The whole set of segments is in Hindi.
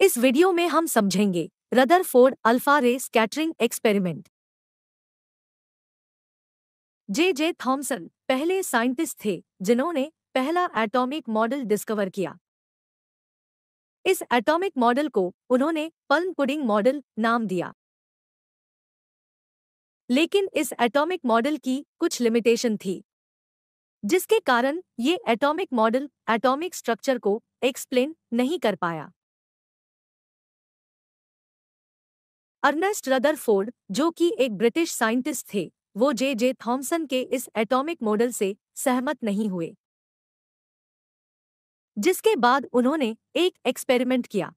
इस वीडियो में हम समझेंगे Rutherford alpha ray scattering experiment J J Thomson पहले साइंटिस्ट थे जिन्होंने पहला एटॉमिक मॉडल डिस्कवर किया इस एटॉमिक मॉडल को उन्होंने पल्म पुडिंग मॉडल नाम दिया लेकिन इस एटॉमिक मॉडल की कुछ लिमिटेशन थी जिसके कारण ये एटॉमिक मॉडल एटॉमिक स्ट्रक्चर को एक्सप्लेन नहीं कर पाया अर्नेस्ट रदरफोर्ड जो कि एक ब्रिटिश साइंटिस्ट थे वो जे जे थॉमसन के इस एटॉमिक मॉडल से सहमत नहीं हुए जिसके बाद उन्होंने एक एक्सपेरिमेंट किया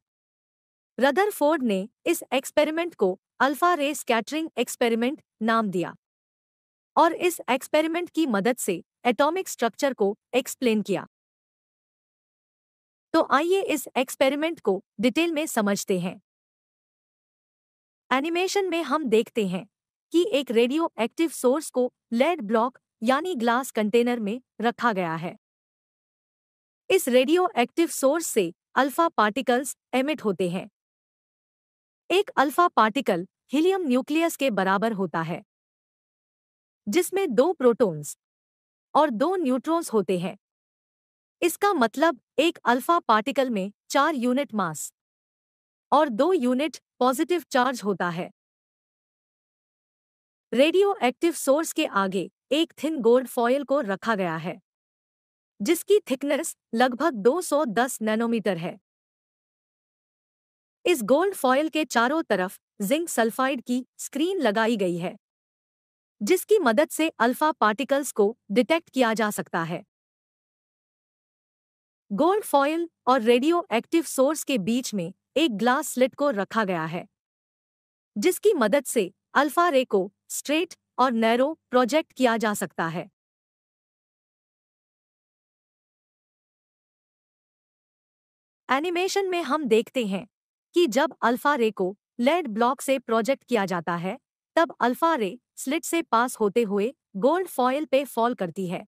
रदरफोर्ड ने इस एक्सपेरिमेंट को अल्फा रे स्कैटरिंग एक्सपेरिमेंट नाम दिया और इस एक्सपेरिमेंट की मदद से एटॉमिक स्ट्रक्चर को एक्सप्लेन किया तो आइए इस एक्सपेरिमेंट को डिटेल में समझते हैं एनिमेशन में हम देखते हैं कि एक रेडियो एक्टिव सोर्स को लेड ब्लॉक यानी ग्लास कंटेनर में रखा गया है इस रेडियो एक्टिव सोर्स से अल्फा पार्टिकल्स एमिट होते हैं एक अल्फा पार्टिकल हीलियम न्यूक्लियस के बराबर होता है जिसमें दो प्रोटॉन्स और दो न्यूट्रॉन्स होते हैं इसका मतलब एक अल्फा पार्टिकल में चार यूनिट मास और दो यूनिट पॉजिटिव चार्ज होता है रेडियो एक्टिव सोर्स के आगे एक थिन गोल्ड फॉयल को रखा गया है जिसकी थिकनेस लगभग 210 नैनोमीटर है इस गोल्ड फॉयल के चारों तरफ जिंक सल्फाइड की स्क्रीन लगाई गई है जिसकी मदद से अल्फा पार्टिकल्स को डिटेक्ट किया जा सकता है गोल्ड फॉयल और रेडियो एक्टिव सोर्स के बीच में एक ग्लास स्लिट को रखा गया है जिसकी मदद से अल्फा रे को स्ट्रेट और नैरो प्रोजेक्ट किया जा सकता है एनिमेशन में हम देखते हैं कि जब अल्फा रे को लेड ब्लॉक से प्रोजेक्ट किया जाता है तब अल्फा रे स्लिट से पास होते हुए गोल्ड फॉयल पे फॉल करती है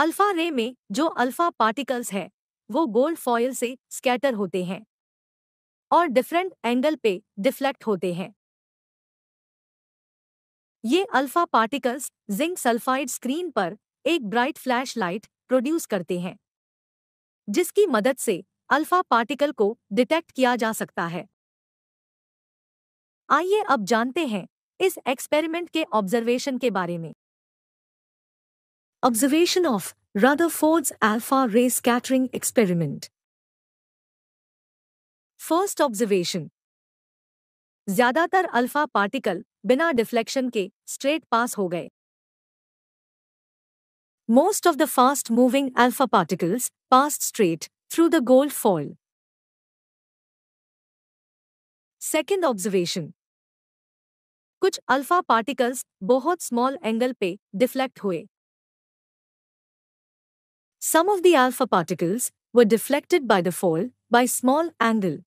अल्फा रे में जो अल्फा पार्टिकल्स है वो गोल्ड फॉयल से स्कैटर होते हैं और डिफरेंट एंगल पे डिफ्लेक्ट होते हैं ये alpha particles zinc sulphide screen पर एक ब्राइट फ्लैश लाइट प्रोड्यूस करते हैं जिसकी मदद से अल्फा पार्टिकल को डिटेक्ट किया जा सकता है आइए अब जानते हैं इस एक्सपेरिमेंट के ऑब्जर्वेशन के बारे में Observation of Rutherford's alpha ray scattering experiment. First observation ज्यादातर अल्फा पार्टिकल बिना डिफ्लेक्शन के स्ट्रेट पास हो गए most of the fast moving alpha particles pass straight through the gold foil second observation कुछ अल्फा पार्टिकल्स बहुत स्मॉल एंगल पे डिफ्लेक्ट हुए Some of the alpha particles were deflected by the fall by small angle.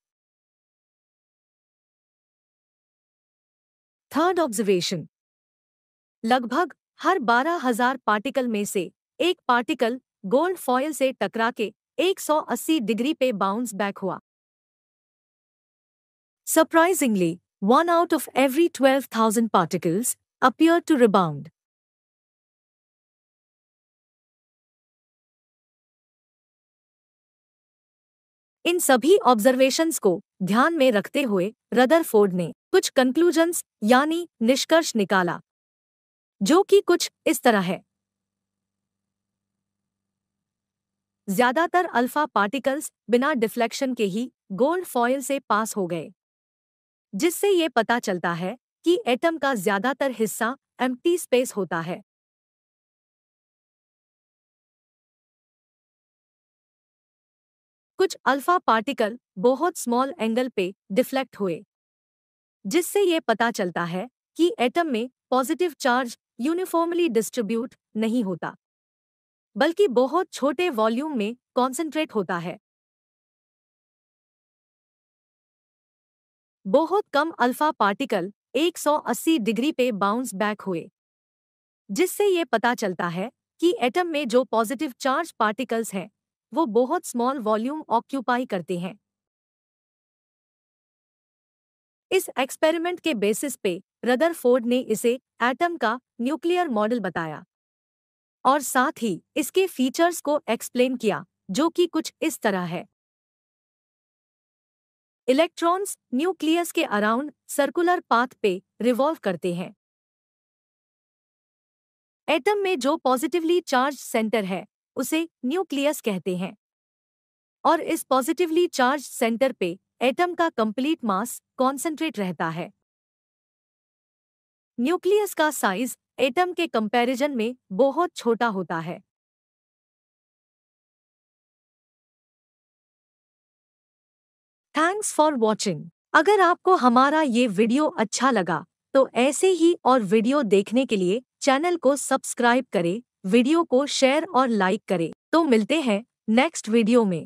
Third observation. Lagbhag har 12,000 particle mein se, particle gold foil se takra ke 180 degree pe bounce back Surprisingly, one out of every 12,000 particles appeared to rebound. इन सभी ऑब्जर्वेशंस को ध्यान में रखते हुए रदरफोर्ड ने कुछ कंक्लूजन्स यानी निष्कर्ष निकाला जो कि कुछ इस तरह है ज्यादातर अल्फा पार्टिकल्स बिना डिफ्लेक्शन के ही गोल्ड फॉयल से पास हो गए जिससे ये पता चलता है कि एटम का ज्यादातर हिस्सा एम्प्टी स्पेस होता है कुछ अल्फा पार्टिकल बहुत स्मॉल एंगल पे डिफ्लेक्ट हुए जिससे ये पता चलता है कि एटम में पॉजिटिव चार्ज यूनिफॉर्मली डिस्ट्रीब्यूट नहीं होता बल्कि बहुत छोटे वॉल्यूम में कॉन्सेंट्रेट होता है बहुत कम अल्फा पार्टिकल 180 डिग्री पे बाउंस बैक हुए जिससे ये पता चलता है कि एटम में जो पॉजिटिव चार्ज पार्टिकल्स हैं वो बहुत स्मॉल वॉल्यूम ऑक्यूपाई करते हैं इस एक्सपेरिमेंट के बेसिस पे रदरफोर्ड ने इसे एटम का न्यूक्लियर मॉडल बताया और साथ ही इसके फीचर्स को एक्सप्लेन किया जो कि कुछ इस तरह है इलेक्ट्रॉन्स न्यूक्लियस के अराउंड सर्कुलर पाथ पे रिवॉल्व करते हैं एटम में जो पॉजिटिवली चार्ज सेंटर है उसे न्यूक्लियस कहते हैं और इस पॉजिटिवली चार्ज सेंटर पे एटम का कंप्लीट मास कॉन्सेंट्रेट रहता है न्यूक्लियस का साइज एटम के कंपैरिजन में बहुत छोटा होता है थैंक्स फॉर वॉचिंग अगर आपको हमारा ये वीडियो अच्छा लगा तो ऐसे ही और वीडियो देखने के लिए चैनल को सब्सक्राइब करें वीडियो को शेयर और लाइक करें तो मिलते हैं नेक्स्ट वीडियो में